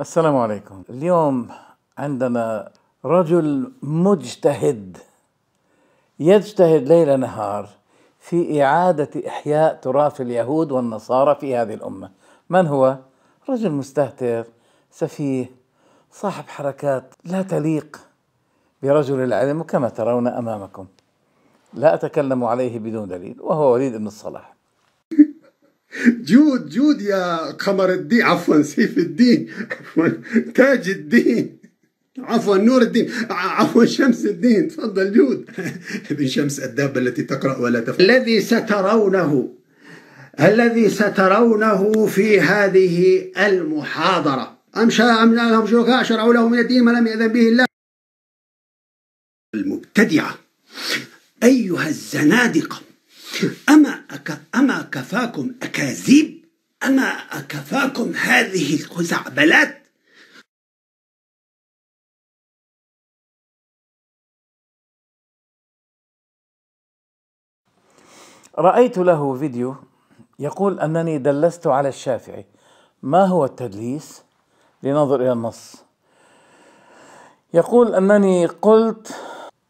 السلام عليكم اليوم عندنا رجل مجتهد يجتهد ليل نهار في إعادة إحياء تراث اليهود والنصارى في هذه الأمة من هو؟ رجل مستهتر سفيه صاحب حركات لا تليق برجل العلم كما ترون أمامكم لا أتكلم عليه بدون دليل وهو وليد بن الصلاح جود جود يا قمر الدين عفوا سيف الدين عفوا تاج الدين عفوا نور الدين عفوا شمس الدين تفضل جود ابن شمس الدابة التي تقرأ ولا تفهم الذي سترونه الذي سترونه في هذه المحاضرة أم لا لهم شركاء شرعوا له من الدين ما لم يأذن به الله المبتدعة أيها الزنادقة أما أك... أما كفاكم أكاذيب أما أكفاكم هذه الخزعبلات رأيت له فيديو يقول أنني دلست على الشافعي ما هو التدليس؟ لننظر إلى النص يقول أنني قلت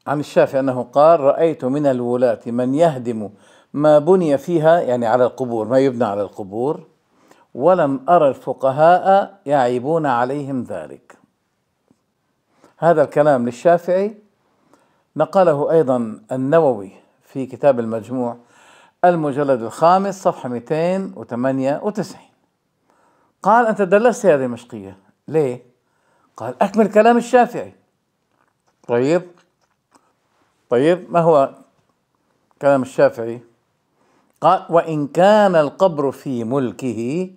عن الشافعي أنه قال رأيت من الولاة من يهدم ما بني فيها يعني على القبور ما يبنى على القبور ولم أرى الفقهاء يعيبون عليهم ذلك هذا الكلام للشافعي نقله أيضا النووي في كتاب المجموع المجلد الخامس صفحة 298 قال أنت دلست هذه المشقية ليه؟ قال أكمل كلام الشافعي طيب طيب ما هو كلام الشافعي؟ قال وإن كان القبر في ملكه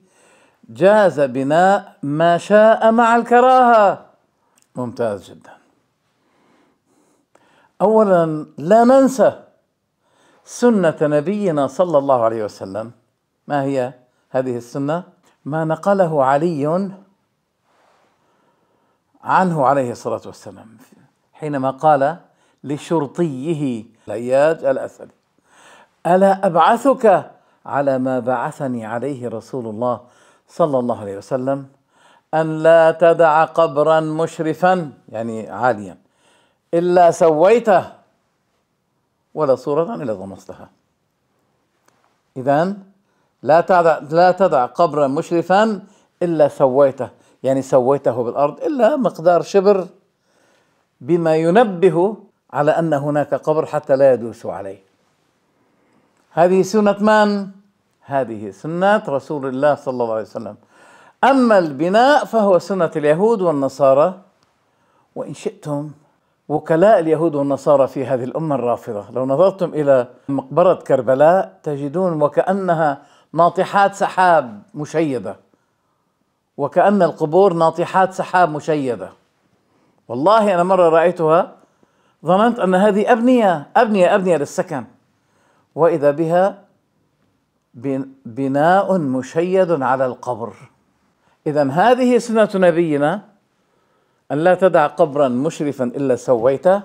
جاز بناء ما شاء مع الكراهة ممتاز جدا أولا لا ننسى سنة نبينا صلى الله عليه وسلم ما هي هذه السنة ما نقله علي عنه عليه الصلاة والسلام حينما قال لشرطيه الأياج الأسد الا ابعثك على ما بعثني عليه رسول الله صلى الله عليه وسلم ان لا تدع قبرا مشرفا يعني عاليا الا سويته ولا صوره الا ضمستها اذا لا تدع لا تدع قبرا مشرفا الا سويته يعني سويته بالارض الا مقدار شبر بما ينبه على ان هناك قبر حتى لا يدوس عليه هذه سنة من؟ هذه سنة رسول الله صلى الله عليه وسلم أما البناء فهو سنة اليهود والنصارى وإن شئتم وكلاء اليهود والنصارى في هذه الأمة الرافضة لو نظرتم إلى مقبرة كربلاء تجدون وكأنها ناطحات سحاب مشيدة وكأن القبور ناطحات سحاب مشيدة والله أنا مرة رأيتها ظننت أن هذه أبنية أبنية أبنية للسكن واذا بها بناء مشيد على القبر اذا هذه سنه نبينا ان لا تدع قبرا مشرفا الا سويته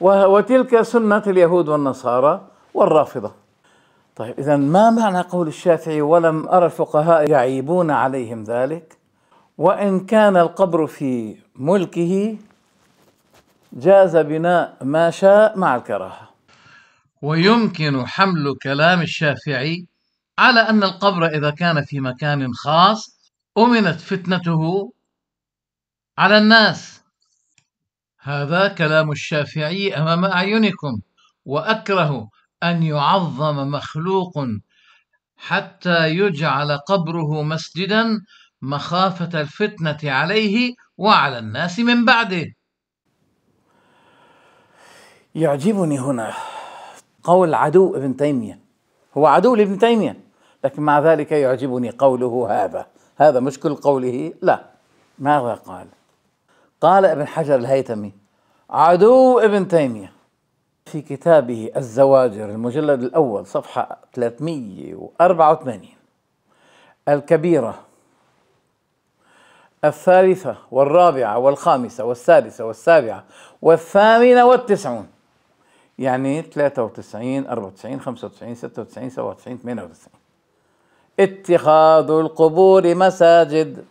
وتلك سنه اليهود والنصارى والرافضه طيب اذا ما معنى قول الشافعي ولم ارى الفقهاء يعيبون عليهم ذلك وان كان القبر في ملكه جاز بناء ما شاء مع الكراهه ويمكن حمل كلام الشافعي على أن القبر إذا كان في مكان خاص أمنت فتنته على الناس هذا كلام الشافعي أمام أعينكم وأكره أن يعظم مخلوق حتى يجعل قبره مسجدا مخافة الفتنة عليه وعلى الناس من بعده يعجبني هنا قول عدو ابن تيمية هو عدو لابن تيمية لكن مع ذلك يعجبني قوله هذا هذا مش كل قوله لا ماذا قال قال ابن حجر الهيثمي عدو ابن تيمية في كتابه الزواجر المجلد الأول صفحة 384 الكبيرة الثالثة والرابعة والخامسة والسادسة والسابعة والثامنة والتسعون يعني 93 94 95 96 97 98 اتخاذ القبور مساجد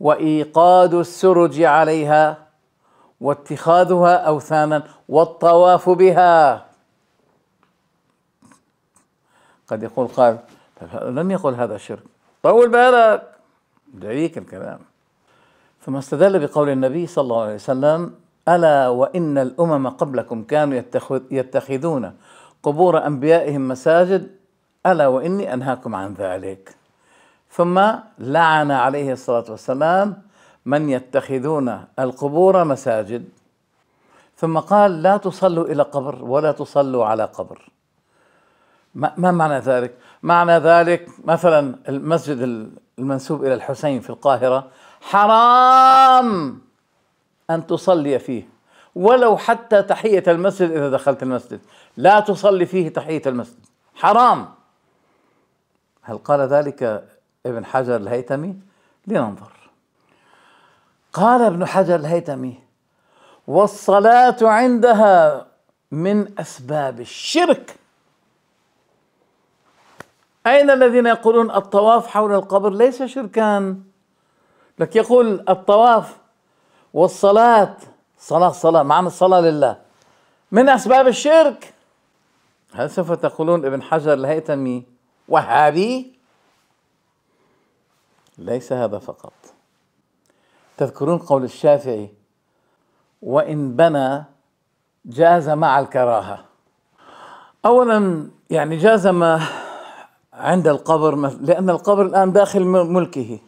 وإيقاد السرج عليها واتخاذها أوثانا والطواف بها قد يقول قال لم يقل هذا شرك طول بالك دعيك الكلام ثم استدل بقول النبي صلى الله عليه وسلم ألا وإن الأمم قبلكم كانوا يتخذون قبور أنبيائهم مساجد ألا وإني أنهاكم عن ذلك ثم لعن عليه الصلاة والسلام من يتخذون القبور مساجد ثم قال لا تصلوا إلى قبر ولا تصلوا على قبر ما معنى ذلك؟ معنى ذلك مثلا المسجد المنسوب إلى الحسين في القاهرة حرام أن تصلي فيه ولو حتى تحية المسجد إذا دخلت المسجد لا تصلي فيه تحية المسجد حرام هل قال ذلك ابن حجر الهيثمي لننظر قال ابن حجر الهيثمي والصلاة عندها من أسباب الشرك أين الذين يقولون الطواف حول القبر ليس شركا لك يقول الطواف والصلاة صلاة صلاة معنى الصلاة لله من أسباب الشرك هل سوف تقولون ابن حجر الهيتمي وهابي ليس هذا فقط تذكرون قول الشافعي وإن بنى جاز مع الكراهة أولا يعني جاز ما عند القبر لأن القبر الآن داخل ملكه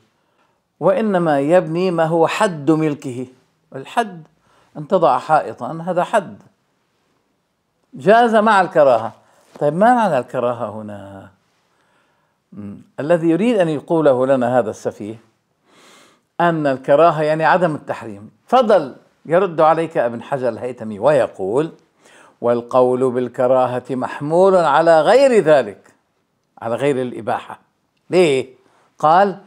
وإنما يبني ما هو حد ملكه الحد أن تضع حائطا هذا حد جاز مع الكراهة طيب ما معنى الكراهة هنا الذي يريد أن يقوله لنا هذا السفيه أن الكراهة يعني عدم التحريم فضل يرد عليك ابن حجر الهيتمي ويقول والقول بالكراهة محمول على غير ذلك على غير الإباحة ليه؟ قال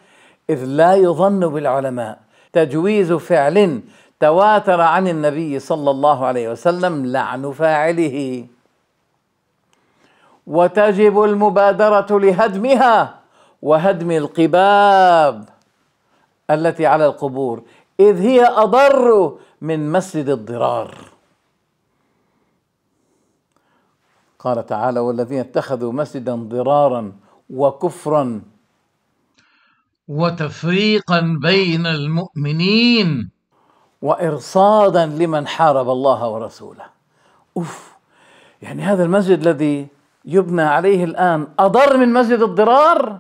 إذ لا يظن بالعلماء تجويز فعل تواتر عن النبي صلى الله عليه وسلم لعن فاعله وتجب المبادرة لهدمها وهدم القباب التي على القبور إذ هي أضر من مسجد الضرار قال تعالى والذين اتخذوا مسجدا ضرارا وكفرا وتفريقا بين المؤمنين وإرصادا لمن حارب الله ورسوله أوف يعني هذا المسجد الذي يبنى عليه الآن أضر من مسجد الضرار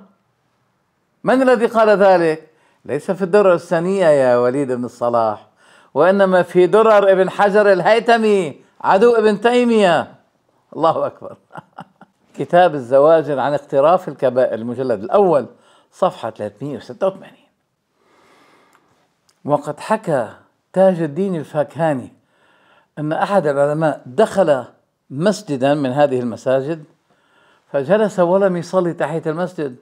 من الذي قال ذلك ليس في الدرر السنية يا وليد بن الصلاح وإنما في درر ابن حجر الهيتمي عدو ابن تيمية الله أكبر كتاب الزواجر عن اقتراف الكبائر المجلد الأول صفحة 386 وقد حكى تاج الدين الفاكهاني أن أحد العلماء دخل مسجدا من هذه المساجد فجلس ولم يصلي تحية المسجد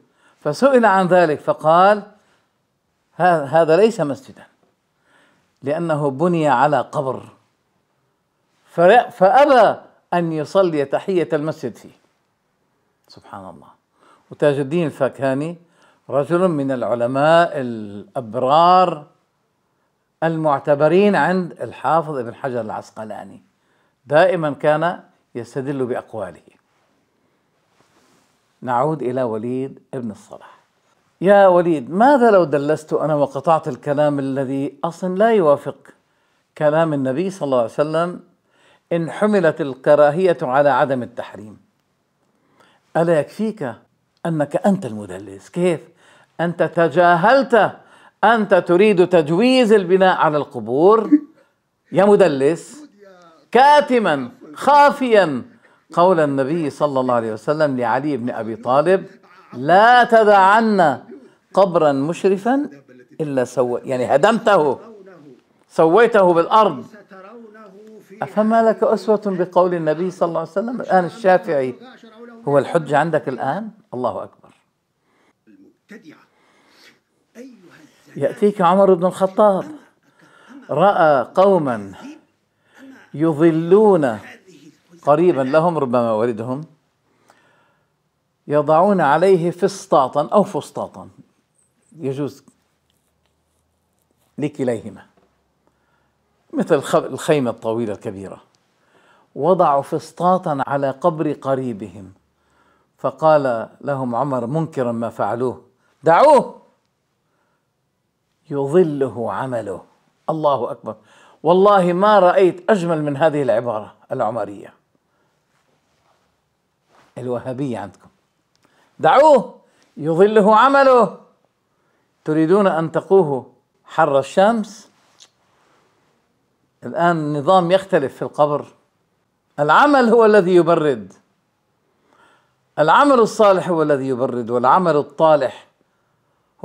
فسئل عن ذلك فقال هذا ليس مسجدا لأنه بني على قبر فأبى أن يصلي تحية المسجد فيه سبحان الله وتاج الدين الفاكهاني رجل من العلماء الابرار المعتبرين عند الحافظ ابن حجر العسقلاني دائما كان يستدل باقواله نعود الى وليد ابن الصلاح يا وليد ماذا لو دلست انا وقطعت الكلام الذي اصلا لا يوافق كلام النبي صلى الله عليه وسلم ان حملت الكراهيه على عدم التحريم الا يكفيك انك انت المدلس كيف أنت تجاهلت أنت تريد تجويز البناء على القبور يا مدلس كاتما خافيا قول النبي صلى الله عليه وسلم لعلي بن أبي طالب لا تدعن قبرا مشرفا إلا سو يعني هدمته سويته بالأرض أفما لك أسوة بقول النبي صلى الله عليه وسلم الآن الشافعي هو الحج عندك الآن الله أكبر المبتدعة يأتيك عمر بن الخطاب رأى قوما يظلون قريبا لهم ربما والدهم يضعون عليه فسطاطا أو فسطاطا يجوز لكليهما مثل الخيمة الطويلة الكبيرة وضعوا فسطاطا على قبر قريبهم فقال لهم عمر منكرا ما فعلوه دعوه يظله عمله الله أكبر والله ما رأيت أجمل من هذه العبارة العمرية الوهابية عندكم دعوه يظله عمله تريدون أن تقوه حر الشمس الآن النظام يختلف في القبر العمل هو الذي يبرد العمل الصالح هو الذي يبرد والعمل الطالح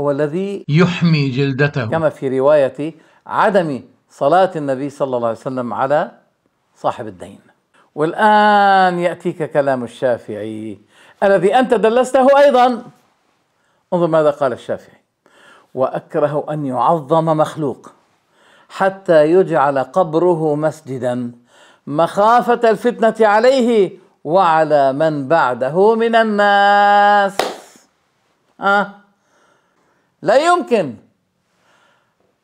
هو الذي يحمي جلدته كما في رواية عدم صلاة النبي صلى الله عليه وسلم على صاحب الدين والآن يأتيك كلام الشافعي الذي أنت دلسته أيضا انظر ماذا قال الشافعي وأكره أن يعظم مخلوق حتى يجعل قبره مسجدا مخافة الفتنة عليه وعلى من بعده من الناس آه لا يمكن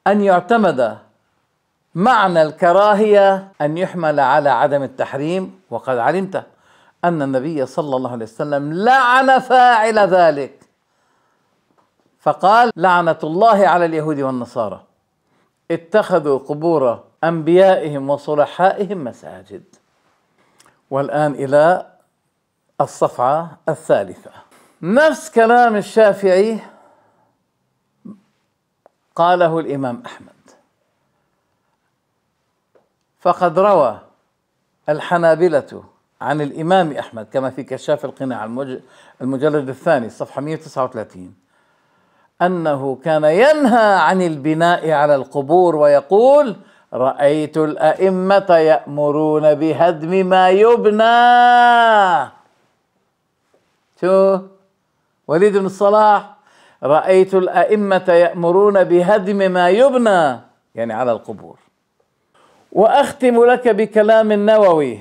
أن يعتمد معنى الكراهية أن يحمل على عدم التحريم وقد علمت أن النبي صلى الله عليه وسلم لعن فاعل ذلك فقال لعنة الله على اليهود والنصارى اتخذوا قبور أنبيائهم وصلحائهم مساجد والآن إلى الصفعة الثالثة نفس كلام الشافعي قاله الإمام أحمد فقد روى الحنابلة عن الإمام أحمد كما في كشاف القناع المجلد الثاني صفحة 139 أنه كان ينهى عن البناء على القبور ويقول رأيت الأئمة يأمرون بهدم ما يبنى شو وليد بن الصلاح رأيت الأئمة يأمرون بهدم ما يبنى يعني على القبور وأختم لك بكلام النووي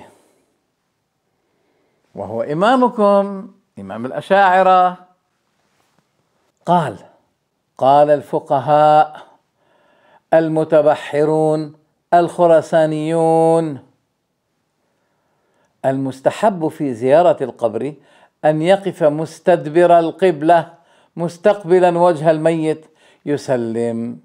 وهو إمامكم إمام الأشاعرة قال قال الفقهاء المتبحرون الخرسانيون المستحب في زيارة القبر أن يقف مستدبر القبلة مستقبلا وجه الميت يسلم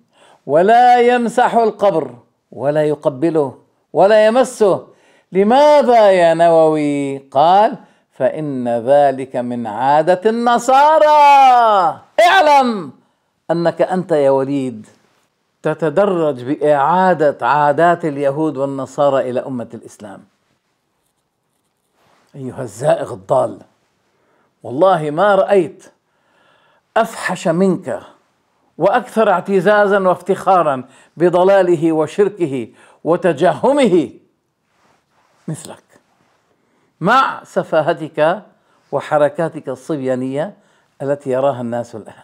ولا يمسح القبر ولا يقبله ولا يمسه لماذا يا نووي قال فان ذلك من عاده النصارى اعلم انك انت يا وليد تتدرج باعاده عادات اليهود والنصارى الى امه الاسلام ايها الزائغ الضال والله ما رايت افحش منك واكثر اعتزازا وافتخارا بضلاله وشركه وتجهمه مثلك مع سفاهتك وحركاتك الصبيانيه التي يراها الناس الان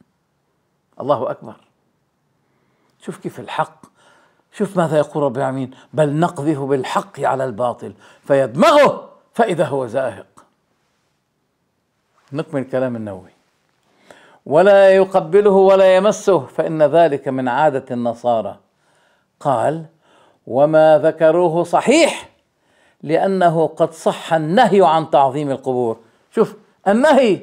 الله اكبر شوف كيف الحق شوف ماذا يقول رب العالمين بل نقذف بالحق على الباطل فيدمغه فاذا هو زاهق نكمل كلام النووي ولا يقبله ولا يمسه فان ذلك من عاده النصارى قال وما ذكروه صحيح لانه قد صح النهي عن تعظيم القبور شوف النهي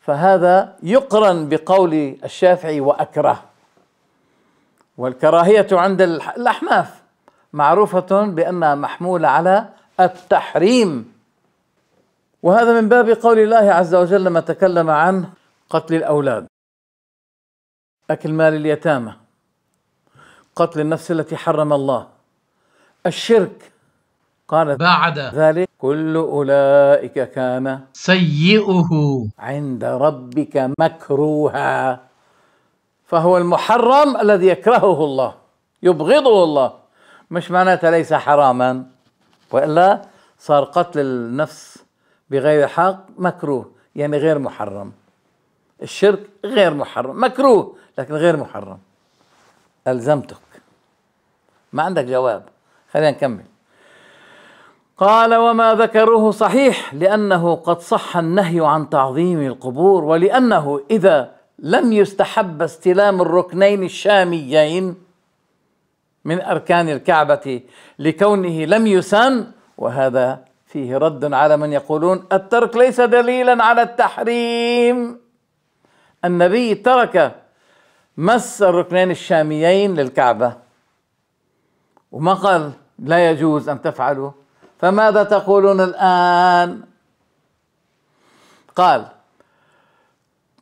فهذا يقرن بقول الشافعي واكره والكراهيه عند الاحناف معروفه بانها محموله على التحريم وهذا من باب قول الله عز وجل لما تكلم عنه قتل الأولاد أكل مال اليتامى قتل النفس التي حرم الله الشرك قال بعد ذلك كل أولئك كان سيئه عند ربك مكروها فهو المحرم الذي يكرهه الله يبغضه الله مش معناتها ليس حراما والا صار قتل النفس بغير حق مكروه يعني غير محرم الشرك غير محرم مكروه لكن غير محرم ألزمتك ما عندك جواب خلينا نكمل قال وما ذكروه صحيح لأنه قد صح النهي عن تعظيم القبور ولأنه إذا لم يستحب استلام الركنين الشاميين من أركان الكعبة لكونه لم يسن وهذا فيه رد على من يقولون الترك ليس دليلا على التحريم النبي ترك مس الركنين الشاميين للكعبة وما قال لا يجوز أن تفعلوا فماذا تقولون الآن قال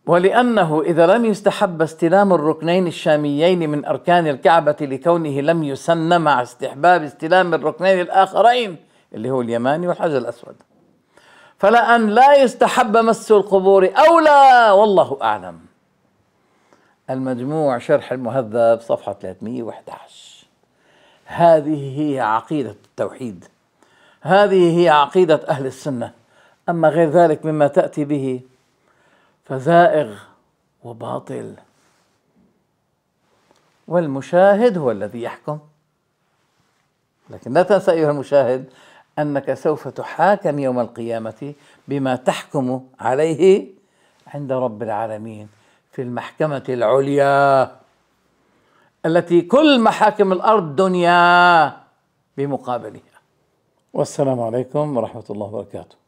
ولأنه إذا لم يستحب استلام الركنين الشاميين من أركان الكعبة لكونه لم يسن مع استحباب استلام الركنين الآخرين اللي هو اليماني والحجر الأسود فلأن لا يستحب مس القبور أولى والله أعلم المجموع شرح المهذب صفحة 311 هذه هي عقيدة التوحيد هذه هي عقيدة أهل السنة أما غير ذلك مما تأتي به فزائغ وباطل والمشاهد هو الذي يحكم لكن لا تنسى أيها المشاهد أنك سوف تحاكم يوم القيامة بما تحكم عليه عند رب العالمين في المحكمة العليا التي كل محاكم الأرض دنيا بمقابلها والسلام عليكم ورحمة الله وبركاته